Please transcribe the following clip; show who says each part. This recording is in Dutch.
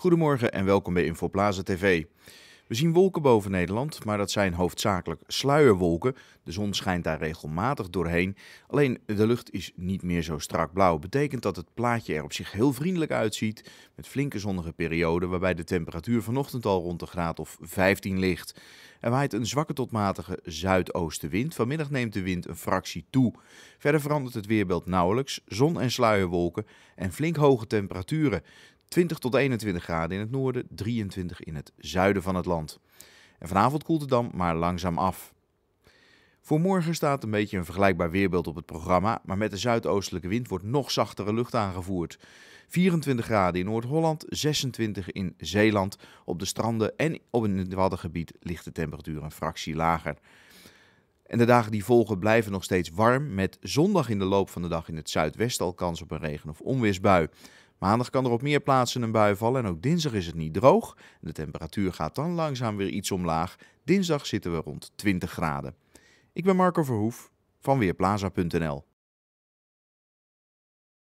Speaker 1: Goedemorgen en welkom bij Infoplaza TV. We zien wolken boven Nederland, maar dat zijn hoofdzakelijk sluierwolken. De zon schijnt daar regelmatig doorheen. Alleen de lucht is niet meer zo strak blauw. Betekent dat het plaatje er op zich heel vriendelijk uitziet. Met flinke zonnige perioden, waarbij de temperatuur vanochtend al rond de graad of 15 ligt. Er waait een zwakke tot matige zuidoostenwind. Vanmiddag neemt de wind een fractie toe. Verder verandert het weerbeeld nauwelijks. Zon en sluierwolken en flink hoge temperaturen. 20 tot 21 graden in het noorden, 23 in het zuiden van het land. En vanavond koelt het dan maar langzaam af. Voor morgen staat een beetje een vergelijkbaar weerbeeld op het programma, maar met de zuidoostelijke wind wordt nog zachtere lucht aangevoerd. 24 graden in Noord-Holland, 26 in Zeeland. Op de stranden en op het Waddengebied ligt de temperatuur een fractie lager. En de dagen die volgen blijven nog steeds warm, met zondag in de loop van de dag in het zuidwesten al kans op een regen- of onweersbui. Maandag kan er op meer plaatsen een bui vallen en ook dinsdag is het niet droog. De temperatuur gaat dan langzaam weer iets omlaag. Dinsdag zitten we rond 20 graden. Ik ben Marco Verhoef van Weerplaza.nl.